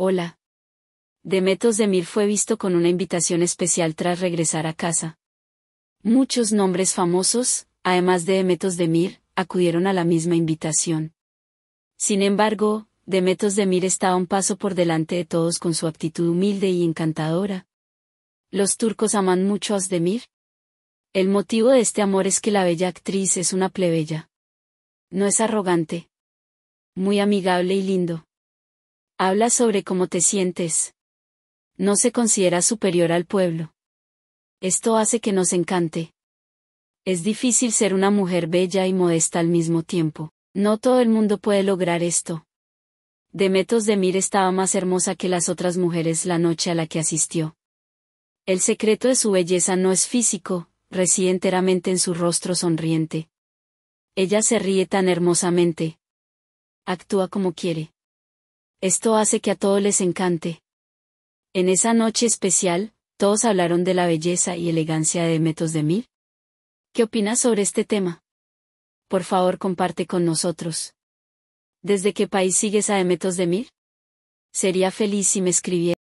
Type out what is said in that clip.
Hola. Demetos Demir fue visto con una invitación especial tras regresar a casa. Muchos nombres famosos, además de Demetos Demir, acudieron a la misma invitación. Sin embargo, Demetos Demir estaba un paso por delante de todos con su actitud humilde y encantadora. Los turcos aman mucho a Demir? El motivo de este amor es que la bella actriz es una plebeya. No es arrogante. Muy amigable y lindo. Habla sobre cómo te sientes. No se considera superior al pueblo. Esto hace que nos encante. Es difícil ser una mujer bella y modesta al mismo tiempo. No todo el mundo puede lograr esto. Demetos de Mir estaba más hermosa que las otras mujeres la noche a la que asistió. El secreto de su belleza no es físico, reside enteramente en su rostro sonriente. Ella se ríe tan hermosamente. Actúa como quiere. Esto hace que a todos les encante. En esa noche especial, todos hablaron de la belleza y elegancia de Metos de Mir. ¿Qué opinas sobre este tema? Por favor comparte con nosotros. ¿Desde qué país sigues a Emetos de Mir? Sería feliz si me escribieras.